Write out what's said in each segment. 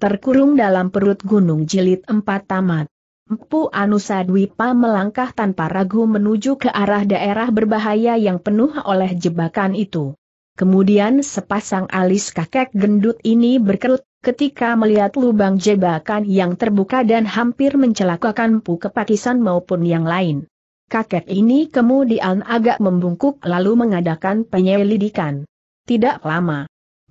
Terkurung dalam perut gunung jilid empat tamat. Empu Anusa Dwipa melangkah tanpa ragu menuju ke arah daerah berbahaya yang penuh oleh jebakan itu. Kemudian sepasang alis kakek gendut ini berkerut ketika melihat lubang jebakan yang terbuka dan hampir mencelakakan Pu Kepakisan maupun yang lain. Kakek ini kemudian agak membungkuk lalu mengadakan penyelidikan. Tidak lama,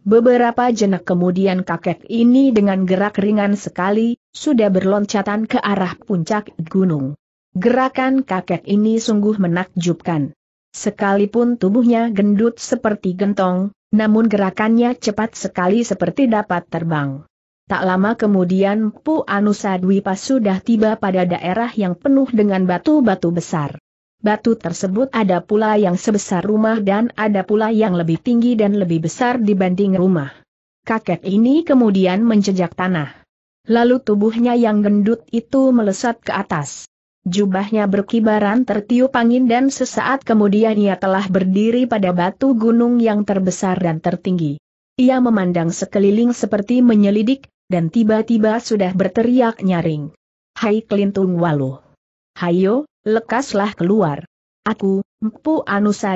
Beberapa jenak kemudian kakek ini dengan gerak ringan sekali, sudah berloncatan ke arah puncak gunung. Gerakan kakek ini sungguh menakjubkan. Sekalipun tubuhnya gendut seperti gentong, namun gerakannya cepat sekali seperti dapat terbang. Tak lama kemudian Pu Anusa Dwipa sudah tiba pada daerah yang penuh dengan batu-batu besar. Batu tersebut ada pula yang sebesar rumah dan ada pula yang lebih tinggi dan lebih besar dibanding rumah. Kakek ini kemudian menjejak tanah. Lalu tubuhnya yang gendut itu melesat ke atas. Jubahnya berkibaran tertiup angin dan sesaat kemudian ia telah berdiri pada batu gunung yang terbesar dan tertinggi. Ia memandang sekeliling seperti menyelidik, dan tiba-tiba sudah berteriak nyaring. Hai Klintung Walu! Hayo, lekaslah keluar. Aku, Mpu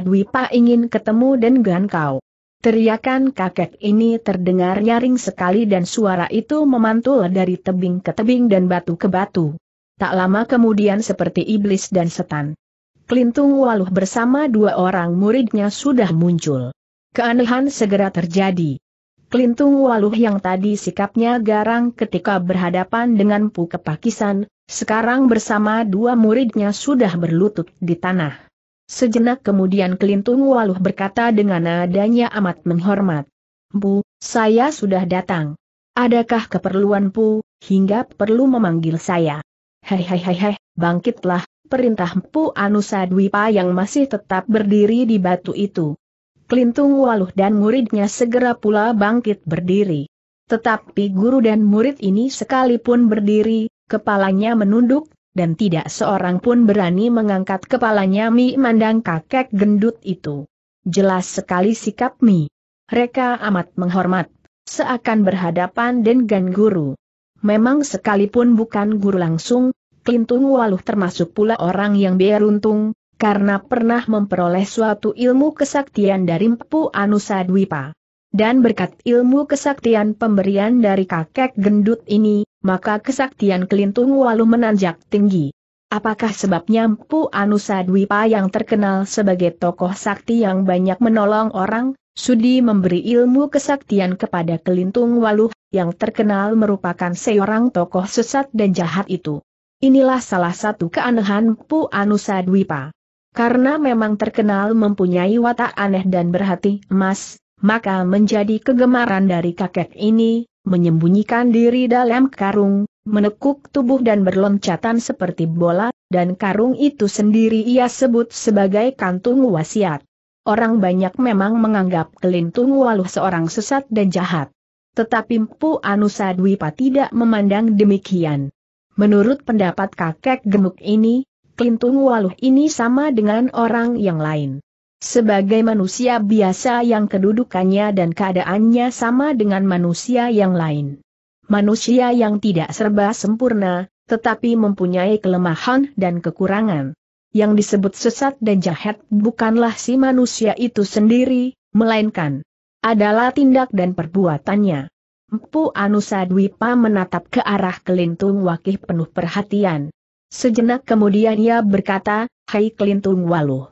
Dwipa ingin ketemu dengan kau. Teriakan kakek ini terdengar nyaring sekali dan suara itu memantul dari tebing ke tebing dan batu ke batu. Tak lama kemudian seperti iblis dan setan. Kelintung Waluh bersama dua orang muridnya sudah muncul. Keanehan segera terjadi. Kelintung Waluh yang tadi sikapnya garang ketika berhadapan dengan Pu Kepakisan, sekarang bersama dua muridnya sudah berlutut di tanah. Sejenak kemudian Kelintung Waluh berkata dengan nadanya amat menghormat. Bu, saya sudah datang. Adakah keperluan Pu, hingga perlu memanggil saya? Hehehehe, bangkitlah, perintah Pu Anusadwipa yang masih tetap berdiri di batu itu. Klintung Waluh dan muridnya segera pula bangkit berdiri. Tetapi guru dan murid ini sekalipun berdiri, kepalanya menunduk, dan tidak seorang pun berani mengangkat kepalanya Mi mandang kakek gendut itu. Jelas sekali sikap Mi. Mereka amat menghormat, seakan berhadapan dengan guru. Memang sekalipun bukan guru langsung, Klintung Waluh termasuk pula orang yang beruntung, karena pernah memperoleh suatu ilmu kesaktian dari Mpu Anusadwipa. Dan berkat ilmu kesaktian pemberian dari kakek gendut ini, maka kesaktian kelintung walu menanjak tinggi. Apakah sebabnya Mpu Anusadwipa yang terkenal sebagai tokoh sakti yang banyak menolong orang, sudi memberi ilmu kesaktian kepada Kelintung Walu yang terkenal merupakan seorang tokoh sesat dan jahat itu? Inilah salah satu keanehan Mpu Anusadwipa. Karena memang terkenal mempunyai watak aneh dan berhati emas, maka menjadi kegemaran dari kakek ini, menyembunyikan diri dalam karung, menekuk tubuh dan berloncatan seperti bola, dan karung itu sendiri ia sebut sebagai kantung wasiat. Orang banyak memang menganggap kelintung waluh seorang sesat dan jahat. Tetapi Mpu Anusadwipa tidak memandang demikian. Menurut pendapat kakek gemuk ini, Klintung Waluh ini sama dengan orang yang lain. Sebagai manusia biasa yang kedudukannya dan keadaannya sama dengan manusia yang lain. Manusia yang tidak serba sempurna, tetapi mempunyai kelemahan dan kekurangan. Yang disebut sesat dan jahat bukanlah si manusia itu sendiri, melainkan adalah tindak dan perbuatannya. Mpu Anusa Dwipa menatap ke arah kelintung wakih penuh perhatian. Sejenak kemudian ia berkata, Hai Klintung Kelintung Waluh.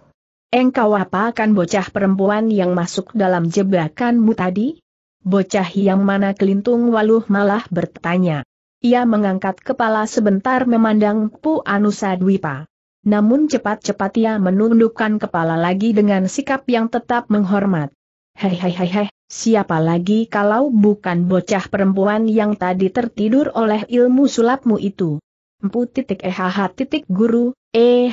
Engkau apa akan bocah perempuan yang masuk dalam jebakanmu tadi? Bocah yang mana Kelintung Waluh malah bertanya. Ia mengangkat kepala sebentar memandang Pu Anusa Dwipa. Namun cepat-cepat ia menundukkan kepala lagi dengan sikap yang tetap menghormat. Hei hei hei hei, siapa lagi kalau bukan bocah perempuan yang tadi tertidur oleh ilmu sulapmu itu? Empu titik ehh titik guru, ehh.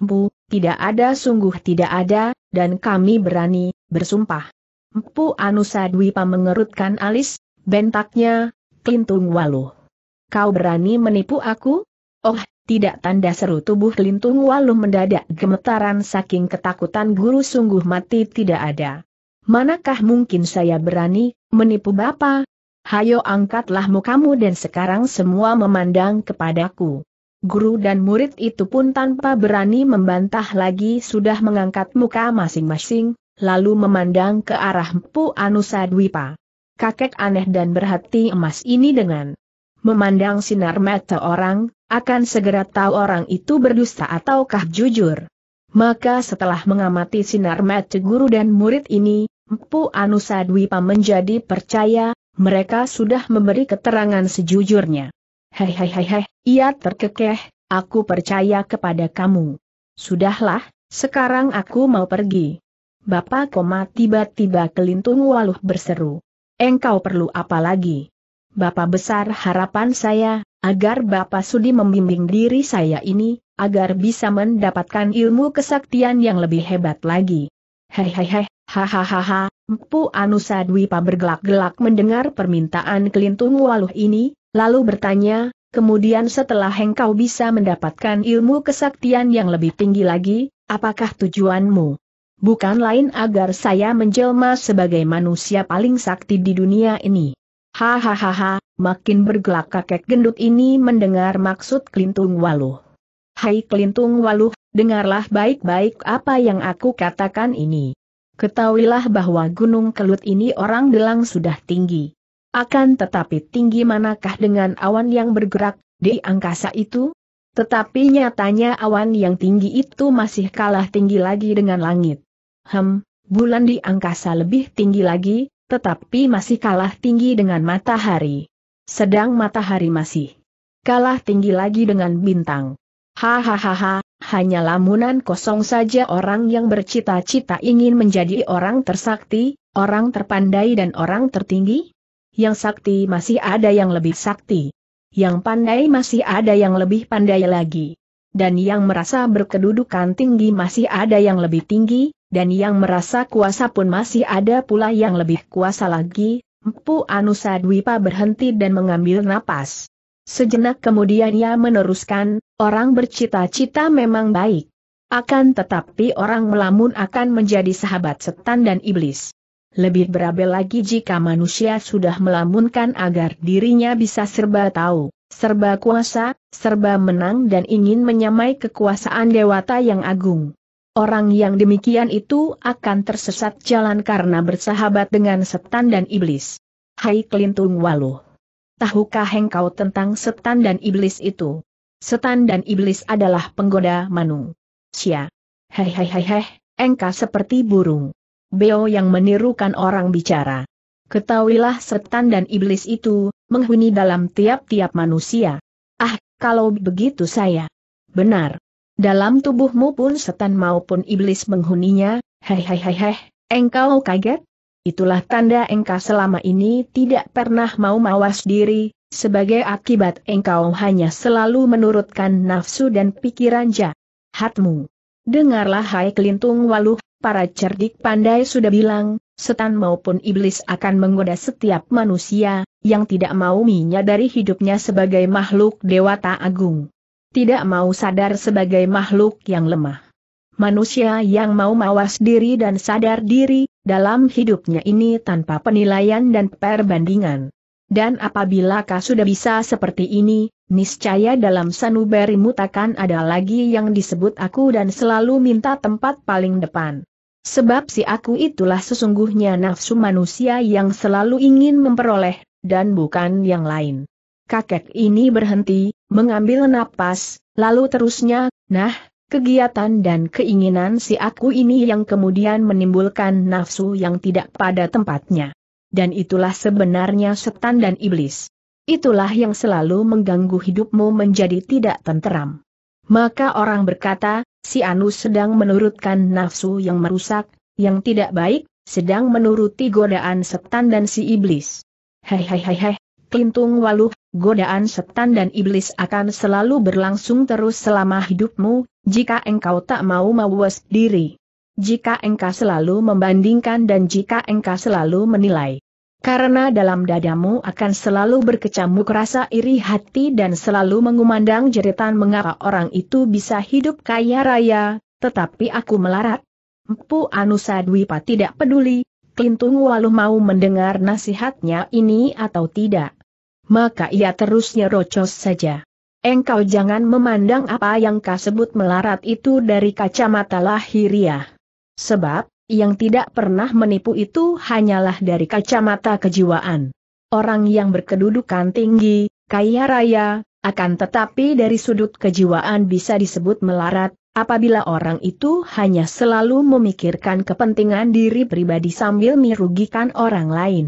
Empu, tidak ada sungguh tidak ada, dan kami berani, bersumpah. Empu Anusadwipa mengerutkan alis, bentaknya, Klintung Waluh. Kau berani menipu aku? Oh, tidak tanda seru tubuh Klintung Waluh mendadak gemetaran saking ketakutan guru sungguh mati tidak ada. Manakah mungkin saya berani, menipu Bapak, hayo angkatlah mukamu dan sekarang semua memandang kepadaku. Guru dan murid itu pun tanpa berani membantah lagi sudah mengangkat muka masing-masing, lalu memandang ke arah Mpu Anusadwipa. Kakek aneh dan berhati emas ini dengan memandang sinar mata orang, akan segera tahu orang itu berdusta ataukah jujur. Maka setelah mengamati sinar mata guru dan murid ini, Mpu Anusadwipa menjadi percaya, mereka sudah memberi keterangan sejujurnya. Hehehehe, ia terkekeh, aku percaya kepada kamu. Sudahlah, sekarang aku mau pergi. Bapak koma tiba-tiba kelintung waluh berseru. Engkau perlu apa lagi? Bapak besar harapan saya, agar Bapak sudi membimbing diri saya ini, agar bisa mendapatkan ilmu kesaktian yang lebih hebat lagi. Hehehe, Hahaha, Mpu anu Dwipa bergelak-gelak mendengar permintaan kelintung waluh ini, lalu bertanya, kemudian setelah engkau bisa mendapatkan ilmu kesaktian yang lebih tinggi lagi, apakah tujuanmu? Bukan lain agar saya menjelma sebagai manusia paling sakti di dunia ini. Hahaha, makin bergelak kakek gendut ini mendengar maksud kelintung waluh. Hai kelintung waluh, dengarlah baik-baik apa yang aku katakan ini. Ketahuilah bahwa Gunung Kelut ini orang bilang sudah tinggi. Akan tetapi tinggi manakah dengan awan yang bergerak di angkasa itu? Tetapi nyatanya awan yang tinggi itu masih kalah tinggi lagi dengan langit. Hem, bulan di angkasa lebih tinggi lagi, tetapi masih kalah tinggi dengan matahari. Sedang matahari masih kalah tinggi lagi dengan bintang. Hahaha, hanya lamunan kosong saja orang yang bercita-cita ingin menjadi orang tersakti, orang terpandai dan orang tertinggi? Yang sakti masih ada yang lebih sakti. Yang pandai masih ada yang lebih pandai lagi. Dan yang merasa berkedudukan tinggi masih ada yang lebih tinggi, dan yang merasa kuasa pun masih ada pula yang lebih kuasa lagi. Anusa Anusadwipa berhenti dan mengambil napas. Sejenak kemudian ia meneruskan, Orang bercita-cita memang baik. Akan tetapi orang melamun akan menjadi sahabat setan dan iblis. Lebih berabe lagi jika manusia sudah melamunkan agar dirinya bisa serba tahu, serba kuasa, serba menang dan ingin menyamai kekuasaan dewata yang agung. Orang yang demikian itu akan tersesat jalan karena bersahabat dengan setan dan iblis. Hai klintung Waluh. Tahukah engkau tentang setan dan iblis itu? setan dan iblis adalah penggoda Sia. Hei hei hei hei, engkau seperti burung. Beo yang menirukan orang bicara. Ketahuilah setan dan iblis itu, menghuni dalam tiap-tiap manusia. Ah, kalau begitu saya. Benar. Dalam tubuhmu pun setan maupun iblis menghuninya, hei hei hei hei, engkau kaget? Itulah tanda engkau selama ini tidak pernah mau mawas diri, sebagai akibat engkau hanya selalu menurutkan nafsu dan pikiran jahatmu. Dengarlah hai kelintung waluh, para cerdik pandai sudah bilang, setan maupun iblis akan menggoda setiap manusia, yang tidak mau menyadari hidupnya sebagai makhluk dewata agung. Tidak mau sadar sebagai makhluk yang lemah. Manusia yang mau mawas diri dan sadar diri, dalam hidupnya ini tanpa penilaian dan perbandingan. Dan apabila kau sudah bisa seperti ini, niscaya dalam sanubarimu takkan ada lagi yang disebut aku dan selalu minta tempat paling depan. Sebab si aku itulah sesungguhnya nafsu manusia yang selalu ingin memperoleh, dan bukan yang lain. Kakek ini berhenti, mengambil napas, lalu terusnya, nah, kegiatan dan keinginan si aku ini yang kemudian menimbulkan nafsu yang tidak pada tempatnya dan itulah sebenarnya setan dan iblis. Itulah yang selalu mengganggu hidupmu menjadi tidak tenteram. Maka orang berkata, si anu sedang menurutkan nafsu yang merusak, yang tidak baik, sedang menuruti godaan setan dan si iblis. Hei hei hei hei, kelintung waluh, godaan setan dan iblis akan selalu berlangsung terus selama hidupmu, jika engkau tak mau mawas diri. Jika engkau selalu membandingkan dan jika engkau selalu menilai. Karena dalam dadamu akan selalu berkecamuk rasa iri hati dan selalu mengumandang jeritan mengapa orang itu bisa hidup kaya raya, tetapi aku melarat. Empu Anusa Dwipa tidak peduli, Klintung Waluh mau mendengar nasihatnya ini atau tidak. Maka ia terus nyerocos saja. Engkau jangan memandang apa yang kau sebut melarat itu dari kacamata lahiriah. Sebab, yang tidak pernah menipu itu hanyalah dari kacamata kejiwaan. Orang yang berkedudukan tinggi, kaya raya, akan tetapi dari sudut kejiwaan bisa disebut melarat, apabila orang itu hanya selalu memikirkan kepentingan diri pribadi sambil merugikan orang lain.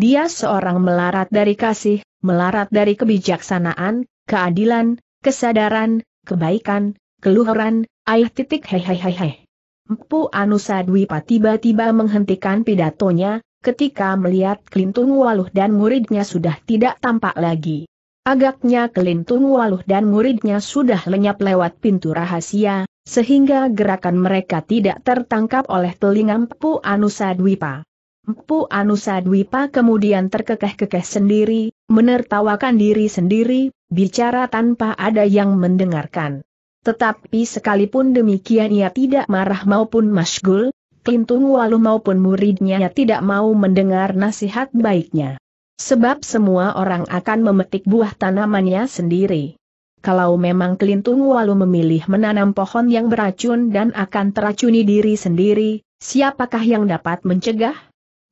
Dia seorang melarat dari kasih, melarat dari kebijaksanaan, keadilan, kesadaran, kebaikan, keluhuran, Ayat titik hehehehe. Empu Anusadwipa tiba-tiba menghentikan pidatonya, ketika melihat Kelintung Waluh dan muridnya sudah tidak tampak lagi. Agaknya Kelintung Waluh dan muridnya sudah lenyap lewat pintu rahasia, sehingga gerakan mereka tidak tertangkap oleh telinga Empu Anusadwipa. Empu Anusadwipa kemudian terkekeh-kekeh sendiri, menertawakan diri sendiri, bicara tanpa ada yang mendengarkan. Tetapi sekalipun demikian ia tidak marah maupun masgul, Klintung Walu maupun muridnya tidak mau mendengar nasihat baiknya. Sebab semua orang akan memetik buah tanamannya sendiri. Kalau memang Klintung Walu memilih menanam pohon yang beracun dan akan teracuni diri sendiri, siapakah yang dapat mencegah?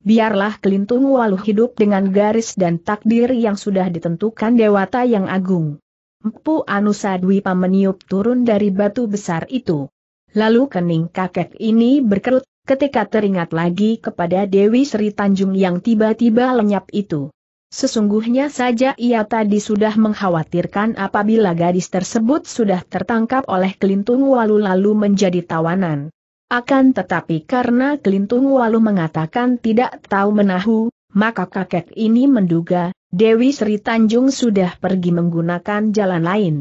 Biarlah Klintung Walu hidup dengan garis dan takdir yang sudah ditentukan Dewata yang agung. Empu Anusadwi Pameniup turun dari batu besar itu. Lalu kening kakek ini berkerut, ketika teringat lagi kepada Dewi Sri Tanjung yang tiba-tiba lenyap itu. Sesungguhnya saja ia tadi sudah mengkhawatirkan apabila gadis tersebut sudah tertangkap oleh Kelintung Walu lalu menjadi tawanan. Akan tetapi karena Kelintung Walu mengatakan tidak tahu menahu, maka kakek ini menduga, Dewi Sri Tanjung sudah pergi menggunakan jalan lain.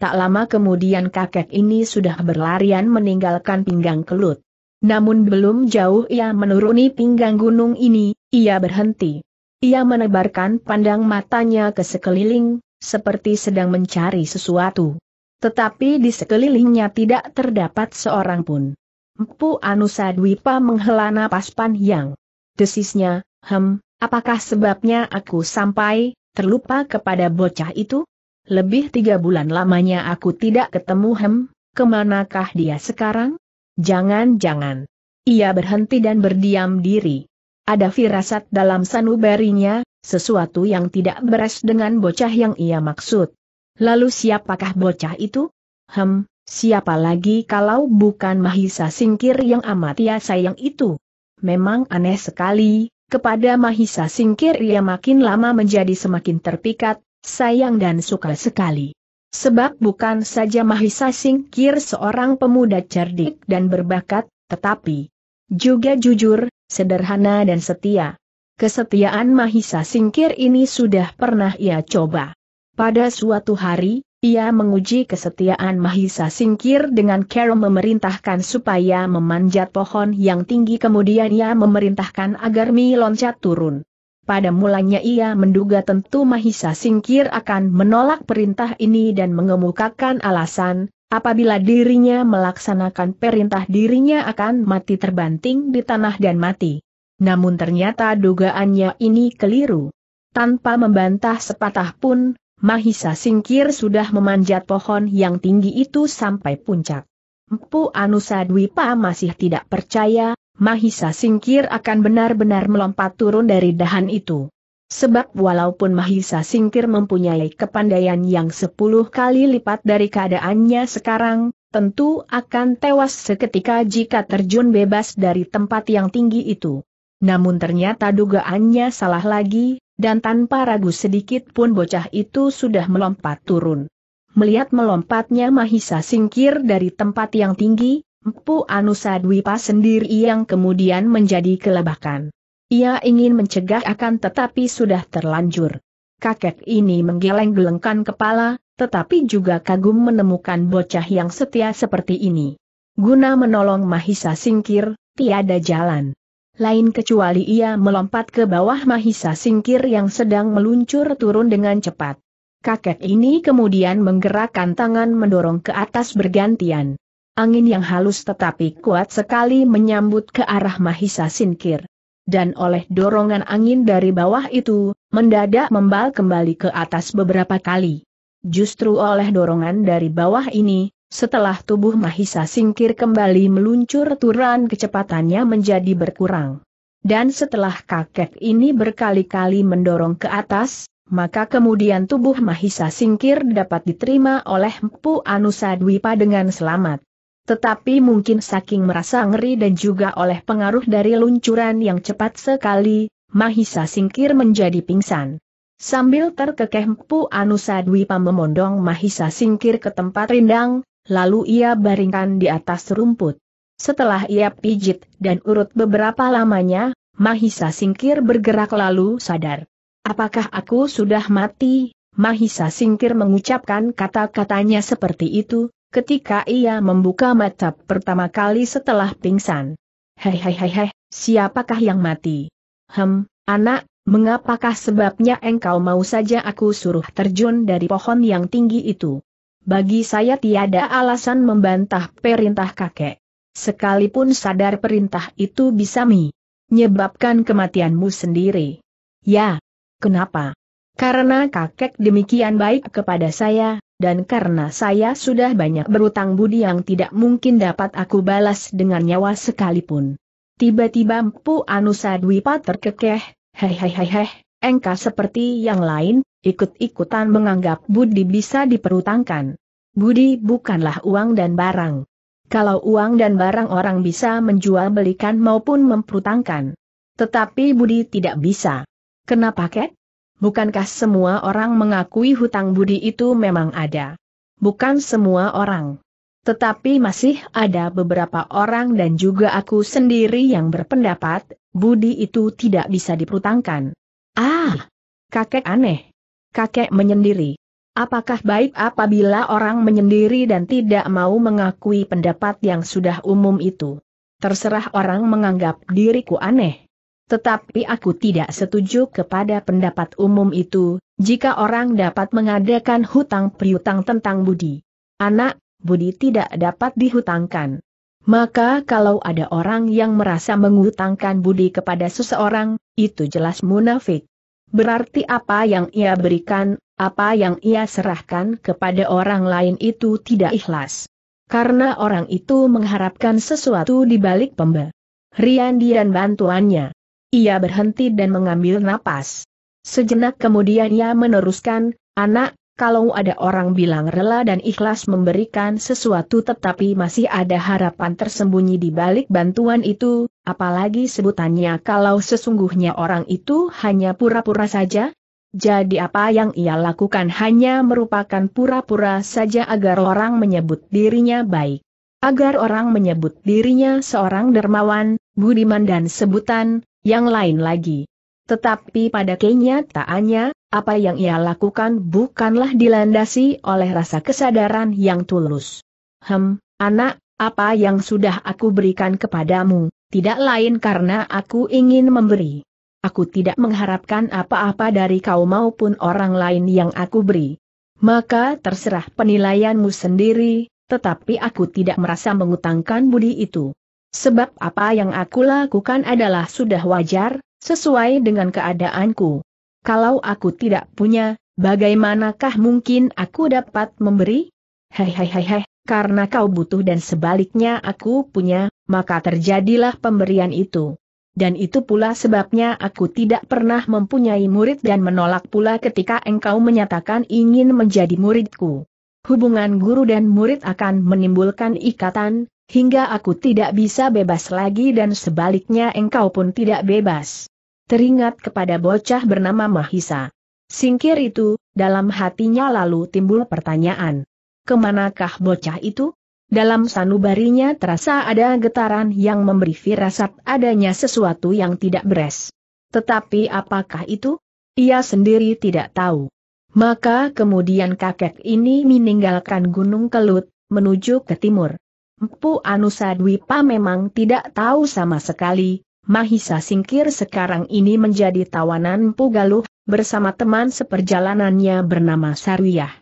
Tak lama kemudian kakek ini sudah berlarian meninggalkan pinggang kelut. Namun belum jauh ia menuruni pinggang gunung ini, ia berhenti. Ia menebarkan pandang matanya ke sekeliling, seperti sedang mencari sesuatu. Tetapi di sekelilingnya tidak terdapat seorang pun. Mpu Anusa Dwipa menghela napas panjang. Desisnya, hem, Apakah sebabnya aku sampai terlupa kepada bocah itu? Lebih tiga bulan lamanya aku tidak ketemu Hem, kemanakah dia sekarang? Jangan-jangan. Ia berhenti dan berdiam diri. Ada firasat dalam sanubarinya, sesuatu yang tidak beres dengan bocah yang ia maksud. Lalu siapakah bocah itu? Hem, siapa lagi kalau bukan Mahisa Singkir yang amat ia sayang itu? Memang aneh sekali, kepada Mahisa Singkir ia makin lama menjadi semakin terpikat, sayang dan suka sekali. Sebab bukan saja Mahisa Singkir seorang pemuda cerdik dan berbakat, tetapi juga jujur, sederhana dan setia. Kesetiaan Mahisa Singkir ini sudah pernah ia coba. Pada suatu hari, ia menguji kesetiaan Mahisa Singkir dengan Carol memerintahkan supaya memanjat pohon yang tinggi kemudian ia memerintahkan agar Mi loncat turun. Pada mulanya ia menduga tentu Mahisa Singkir akan menolak perintah ini dan mengemukakan alasan, apabila dirinya melaksanakan perintah dirinya akan mati terbanting di tanah dan mati. Namun ternyata dugaannya ini keliru. Tanpa membantah sepatah pun, Mahisa Singkir sudah memanjat pohon yang tinggi itu sampai puncak. Empu Anusa Dwipa masih tidak percaya, Mahisa Singkir akan benar-benar melompat turun dari dahan itu. Sebab walaupun Mahisa Singkir mempunyai kepandaian yang sepuluh kali lipat dari keadaannya sekarang, tentu akan tewas seketika jika terjun bebas dari tempat yang tinggi itu. Namun ternyata dugaannya salah lagi, dan tanpa ragu sedikit pun bocah itu sudah melompat turun. Melihat melompatnya Mahisa singkir dari tempat yang tinggi, Empu Anusa Dwipa sendiri yang kemudian menjadi kelebakan. Ia ingin mencegah akan tetapi sudah terlanjur. Kakek ini menggeleng-gelengkan kepala, tetapi juga kagum menemukan bocah yang setia seperti ini. Guna menolong Mahisa singkir, tiada jalan lain kecuali ia melompat ke bawah Mahisa Singkir yang sedang meluncur turun dengan cepat. Kakek ini kemudian menggerakkan tangan mendorong ke atas bergantian. Angin yang halus tetapi kuat sekali menyambut ke arah Mahisa Singkir. Dan oleh dorongan angin dari bawah itu, mendadak membal kembali ke atas beberapa kali. Justru oleh dorongan dari bawah ini, setelah tubuh Mahisa singkir kembali meluncur turan kecepatannya menjadi berkurang. Dan setelah kakek ini berkali-kali mendorong ke atas, maka kemudian tubuh Mahisa singkir dapat diterima oleh Mpu Anusadwipa dengan selamat. Tetapi mungkin saking merasa ngeri dan juga oleh pengaruh dari luncuran yang cepat sekali, Mahisa singkir menjadi pingsan. Sambil terkekeh Mpu Anusadwipa memondong Mahisa singkir ke tempat rindang, lalu ia baringkan di atas rumput. Setelah ia pijit dan urut beberapa lamanya, Mahisa singkir bergerak lalu sadar. Apakah aku sudah mati? Mahisa singkir mengucapkan kata-katanya seperti itu, ketika ia membuka mata pertama kali setelah pingsan. Hei hei hei hei, siapakah yang mati? Hem, anak, mengapakah sebabnya engkau mau saja aku suruh terjun dari pohon yang tinggi itu? Bagi saya tiada alasan membantah perintah kakek. Sekalipun sadar perintah itu bisa mi. Nyebabkan kematianmu sendiri. Ya. Kenapa? Karena kakek demikian baik kepada saya, dan karena saya sudah banyak berutang budi yang tidak mungkin dapat aku balas dengan nyawa sekalipun. Tiba-tiba Mpu Anusa Dwipa terkekeh, hei hei hei hei, engkau seperti yang lain, ikut-ikutan menganggap budi bisa diperutangkan. Budi bukanlah uang dan barang. Kalau uang dan barang orang bisa menjual belikan maupun memperutangkan. Tetapi budi tidak bisa. Kenapa ket? Bukankah semua orang mengakui hutang budi itu memang ada? Bukan semua orang. Tetapi masih ada beberapa orang dan juga aku sendiri yang berpendapat, budi itu tidak bisa diperutangkan. Ah! Kakek aneh. Kakek menyendiri. Apakah baik apabila orang menyendiri dan tidak mau mengakui pendapat yang sudah umum itu? Terserah orang menganggap diriku aneh. Tetapi aku tidak setuju kepada pendapat umum itu, jika orang dapat mengadakan hutang piutang tentang budi. Anak, budi tidak dapat dihutangkan. Maka kalau ada orang yang merasa mengutangkan budi kepada seseorang, itu jelas munafik. Berarti apa yang ia berikan, apa yang ia serahkan kepada orang lain itu tidak ikhlas. Karena orang itu mengharapkan sesuatu di balik pembe. dan bantuannya. Ia berhenti dan mengambil napas. Sejenak kemudian ia meneruskan, anak, kalau ada orang bilang rela dan ikhlas memberikan sesuatu tetapi masih ada harapan tersembunyi di balik bantuan itu, apalagi sebutannya kalau sesungguhnya orang itu hanya pura-pura saja? Jadi apa yang ia lakukan hanya merupakan pura-pura saja agar orang menyebut dirinya baik. Agar orang menyebut dirinya seorang dermawan, budiman dan sebutan, yang lain lagi. Tetapi pada kenyataannya, apa yang ia lakukan bukanlah dilandasi oleh rasa kesadaran yang tulus. Hem, anak, apa yang sudah aku berikan kepadamu, tidak lain karena aku ingin memberi. Aku tidak mengharapkan apa-apa dari kau maupun orang lain yang aku beri. Maka terserah penilaianmu sendiri, tetapi aku tidak merasa mengutangkan budi itu. Sebab apa yang aku lakukan adalah sudah wajar, Sesuai dengan keadaanku. Kalau aku tidak punya, bagaimanakah mungkin aku dapat memberi? Hehehehe, karena kau butuh dan sebaliknya aku punya, maka terjadilah pemberian itu. Dan itu pula sebabnya aku tidak pernah mempunyai murid dan menolak pula ketika engkau menyatakan ingin menjadi muridku. Hubungan guru dan murid akan menimbulkan ikatan, hingga aku tidak bisa bebas lagi dan sebaliknya engkau pun tidak bebas. Teringat kepada bocah bernama Mahisa. Singkir itu, dalam hatinya lalu timbul pertanyaan. Kemanakah bocah itu? Dalam sanubarinya terasa ada getaran yang memberi firasat adanya sesuatu yang tidak beres. Tetapi apakah itu? Ia sendiri tidak tahu. Maka kemudian kakek ini meninggalkan Gunung Kelut, menuju ke timur. Empu Anusa Dwipa memang tidak tahu sama sekali, Mahisa Singkir sekarang ini menjadi tawanan Empu Galuh, bersama teman seperjalanannya bernama Sarwiyah.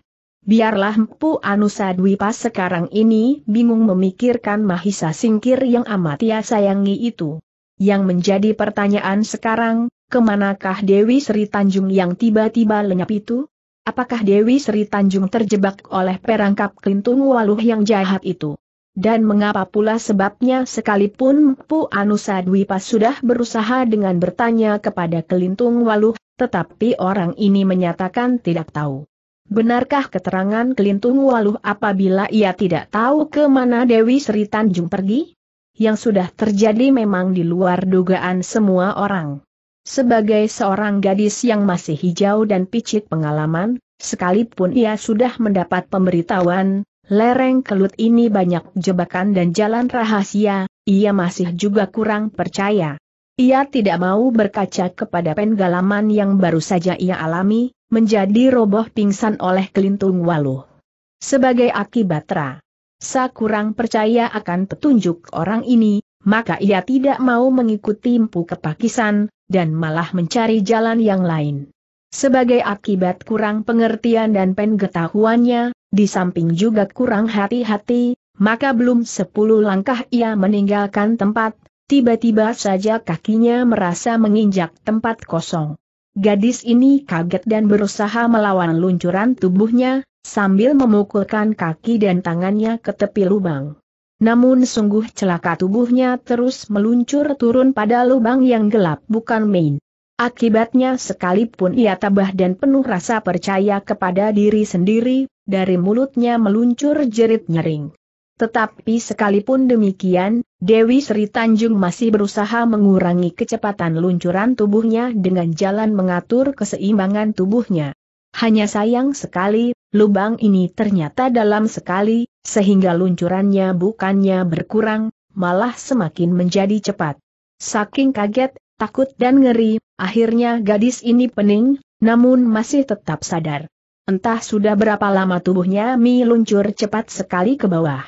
Biarlah Empu Anusa Dwipa sekarang ini bingung memikirkan Mahisa Singkir yang amat ia sayangi itu. Yang menjadi pertanyaan sekarang, kemanakah Dewi Sri Tanjung yang tiba-tiba lenyap itu? Apakah Dewi Sri Tanjung terjebak oleh perangkap kelintung waluh yang jahat itu? Dan mengapa pula sebabnya sekalipun Pu Anusa Dwipa sudah berusaha dengan bertanya kepada Kelintung Waluh, tetapi orang ini menyatakan tidak tahu. Benarkah keterangan Kelintung Waluh apabila ia tidak tahu ke mana Dewi Sri Tanjung pergi? Yang sudah terjadi memang di luar dugaan semua orang. Sebagai seorang gadis yang masih hijau dan picit pengalaman, sekalipun ia sudah mendapat pemberitahuan, Lereng kelut ini banyak jebakan dan jalan rahasia, ia masih juga kurang percaya. Ia tidak mau berkaca kepada penggalaman yang baru saja ia alami, menjadi roboh pingsan oleh kelintung waluh. Sebagai akibat Ra, Sa kurang percaya akan petunjuk orang ini, maka ia tidak mau mengikuti impu kepakisan, dan malah mencari jalan yang lain. Sebagai akibat kurang pengertian dan pengetahuannya, di samping juga kurang hati-hati, maka belum sepuluh langkah ia meninggalkan tempat, tiba-tiba saja kakinya merasa menginjak tempat kosong. Gadis ini kaget dan berusaha melawan luncuran tubuhnya, sambil memukulkan kaki dan tangannya ke tepi lubang. Namun sungguh celaka tubuhnya terus meluncur turun pada lubang yang gelap bukan main. Akibatnya sekalipun ia tabah dan penuh rasa percaya kepada diri sendiri, dari mulutnya meluncur jerit nyering. Tetapi sekalipun demikian, Dewi Sri Tanjung masih berusaha mengurangi kecepatan luncuran tubuhnya dengan jalan mengatur keseimbangan tubuhnya. Hanya sayang sekali, lubang ini ternyata dalam sekali, sehingga luncurannya bukannya berkurang, malah semakin menjadi cepat. Saking kaget, takut dan ngeri, Akhirnya gadis ini pening, namun masih tetap sadar. Entah sudah berapa lama tubuhnya mi luncur cepat sekali ke bawah.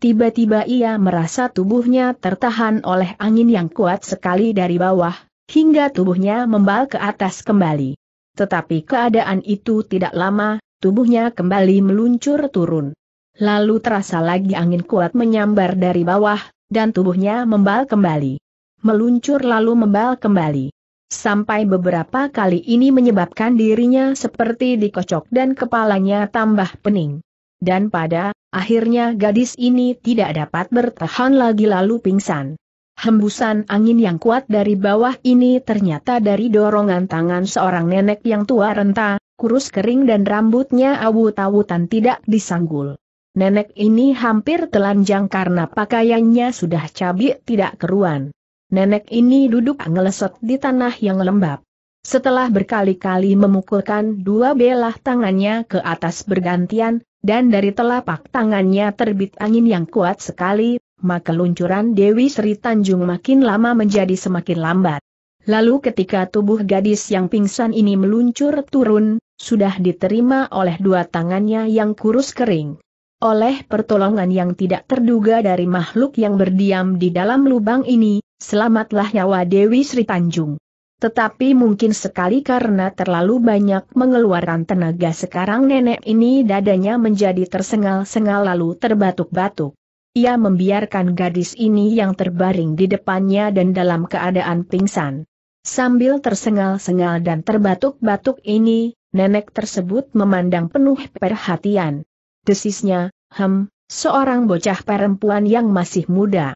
Tiba-tiba ia merasa tubuhnya tertahan oleh angin yang kuat sekali dari bawah, hingga tubuhnya membal ke atas kembali. Tetapi keadaan itu tidak lama, tubuhnya kembali meluncur turun. Lalu terasa lagi angin kuat menyambar dari bawah, dan tubuhnya membal kembali. Meluncur lalu membal kembali. Sampai beberapa kali ini menyebabkan dirinya seperti dikocok dan kepalanya tambah pening. Dan pada, akhirnya gadis ini tidak dapat bertahan lagi lalu pingsan. Hembusan angin yang kuat dari bawah ini ternyata dari dorongan tangan seorang nenek yang tua renta, kurus kering dan rambutnya awut-awutan tidak disanggul. Nenek ini hampir telanjang karena pakaiannya sudah cabik tidak keruan nenek ini duduk ngelesot di tanah yang lembab. Setelah berkali-kali memukulkan dua belah tangannya ke atas bergantian, dan dari telapak tangannya terbit angin yang kuat sekali, maka luncuran Dewi Sri Tanjung makin lama menjadi semakin lambat. Lalu ketika tubuh gadis yang pingsan ini meluncur turun, sudah diterima oleh dua tangannya yang kurus kering. Oleh pertolongan yang tidak terduga dari makhluk yang berdiam di dalam lubang ini, Selamatlah nyawa Dewi Sri Tanjung. Tetapi mungkin sekali karena terlalu banyak mengeluarkan tenaga sekarang nenek ini dadanya menjadi tersengal-sengal lalu terbatuk-batuk. Ia membiarkan gadis ini yang terbaring di depannya dan dalam keadaan pingsan. Sambil tersengal-sengal dan terbatuk-batuk ini, nenek tersebut memandang penuh perhatian. Desisnya, hem, seorang bocah perempuan yang masih muda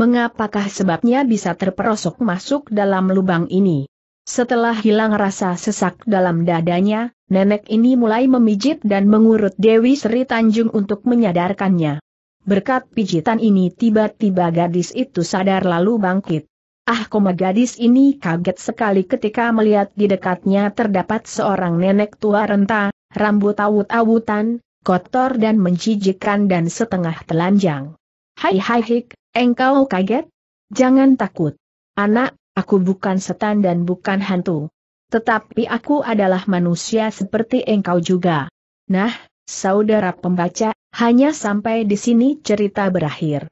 mengapakah sebabnya bisa terperosok masuk dalam lubang ini. Setelah hilang rasa sesak dalam dadanya, nenek ini mulai memijit dan mengurut Dewi Sri Tanjung untuk menyadarkannya. Berkat pijitan ini tiba-tiba gadis itu sadar lalu bangkit. Ah koma gadis ini kaget sekali ketika melihat di dekatnya terdapat seorang nenek tua renta, rambut awut-awutan, kotor dan menjijikkan dan setengah telanjang. Hai hai hik, Engkau kaget? Jangan takut. Anak, aku bukan setan dan bukan hantu. Tetapi aku adalah manusia seperti engkau juga. Nah, saudara pembaca, hanya sampai di sini cerita berakhir.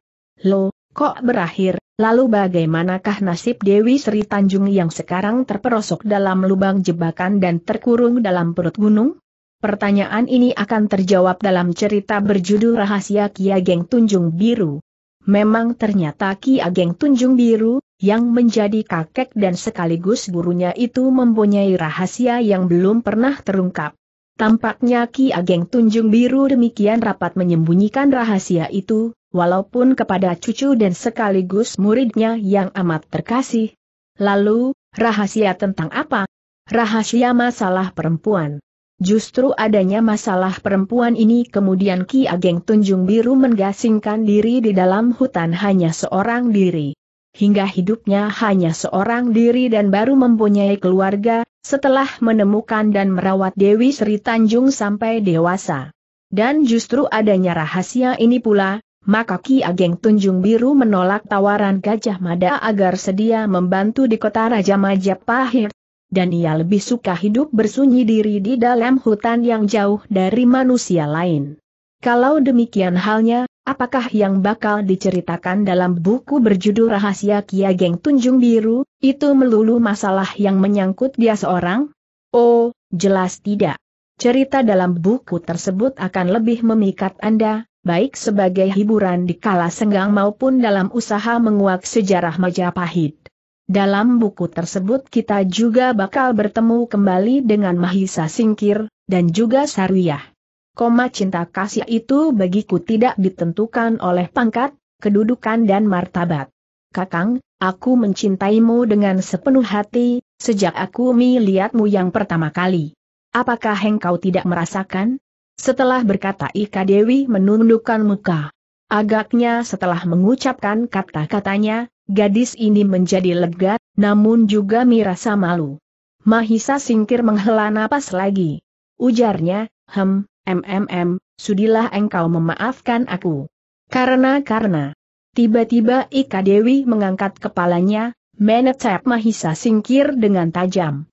Loh, kok berakhir, lalu bagaimanakah nasib Dewi Sri Tanjung yang sekarang terperosok dalam lubang jebakan dan terkurung dalam perut gunung? Pertanyaan ini akan terjawab dalam cerita berjudul Rahasia Kia Geng Tunjung Biru. Memang ternyata Ki Ageng Tunjung Biru, yang menjadi kakek dan sekaligus gurunya itu mempunyai rahasia yang belum pernah terungkap. Tampaknya Ki Ageng Tunjung Biru demikian rapat menyembunyikan rahasia itu, walaupun kepada cucu dan sekaligus muridnya yang amat terkasih. Lalu, rahasia tentang apa? Rahasia masalah perempuan. Justru adanya masalah perempuan ini kemudian Ki Ageng Tunjung Biru menggasingkan diri di dalam hutan hanya seorang diri. Hingga hidupnya hanya seorang diri dan baru mempunyai keluarga, setelah menemukan dan merawat Dewi Sri Tanjung sampai dewasa. Dan justru adanya rahasia ini pula, maka Ki Ageng Tunjung Biru menolak tawaran Gajah Mada agar sedia membantu di kota Raja Majapahit, dan ia lebih suka hidup bersunyi diri di dalam hutan yang jauh dari manusia lain. Kalau demikian halnya, apakah yang bakal diceritakan dalam buku berjudul Rahasia Kia Geng Tunjung Biru, itu melulu masalah yang menyangkut dia seorang? Oh, jelas tidak. Cerita dalam buku tersebut akan lebih memikat Anda, baik sebagai hiburan di kala senggang maupun dalam usaha menguak sejarah Majapahit. Dalam buku tersebut kita juga bakal bertemu kembali dengan Mahisa Singkir, dan juga Sariyah. Koma cinta kasih itu bagiku tidak ditentukan oleh pangkat, kedudukan dan martabat. Kakang, aku mencintaimu dengan sepenuh hati, sejak aku melihatmu yang pertama kali. Apakah engkau tidak merasakan? Setelah berkata Ika Dewi menundukkan muka. Agaknya setelah mengucapkan kata-katanya, Gadis ini menjadi lega, namun juga merasa malu. Mahisa singkir menghela napas lagi. Ujarnya, hem, mmm, sudilah engkau memaafkan aku. Karena karena. Tiba-tiba Ika Dewi mengangkat kepalanya, menetap Mahisa singkir dengan tajam.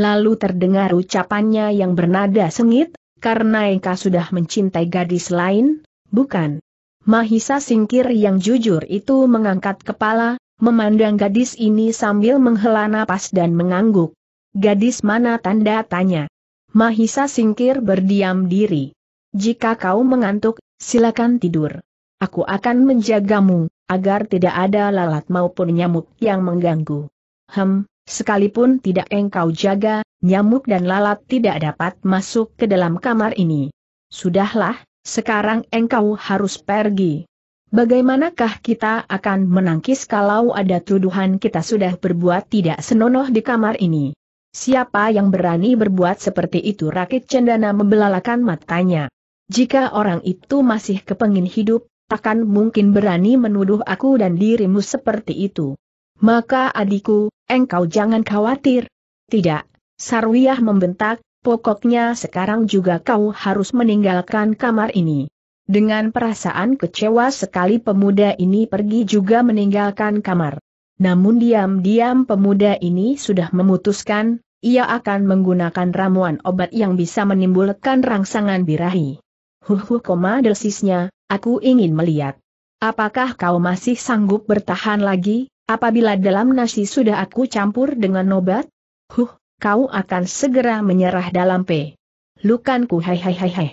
Lalu terdengar ucapannya yang bernada sengit, karena Ika sudah mencintai gadis lain, bukan? Mahisa singkir yang jujur itu mengangkat kepala, memandang gadis ini sambil menghela napas dan mengangguk. Gadis mana tanda tanya? Mahisa singkir berdiam diri. Jika kau mengantuk, silakan tidur. Aku akan menjagamu, agar tidak ada lalat maupun nyamuk yang mengganggu. Hem, sekalipun tidak engkau jaga, nyamuk dan lalat tidak dapat masuk ke dalam kamar ini. Sudahlah, sekarang engkau harus pergi. Bagaimanakah kita akan menangkis kalau ada tuduhan kita sudah berbuat tidak senonoh di kamar ini? Siapa yang berani berbuat seperti itu rakit cendana membelalakan matanya. Jika orang itu masih kepengin hidup, takkan mungkin berani menuduh aku dan dirimu seperti itu. Maka adikku, engkau jangan khawatir. Tidak, Sarwiyah membentak, pokoknya sekarang juga kau harus meninggalkan kamar ini. Dengan perasaan kecewa sekali pemuda ini pergi juga meninggalkan kamar. Namun diam-diam pemuda ini sudah memutuskan, ia akan menggunakan ramuan obat yang bisa menimbulkan rangsangan birahi. Huhu koma desisnya, aku ingin melihat. Apakah kau masih sanggup bertahan lagi, apabila dalam nasi sudah aku campur dengan obat? Huh, kau akan segera menyerah dalam P. Lukanku hei hei hei hei.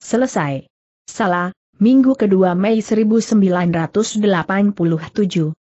Selesai. Salah, minggu kedua Mei 1987,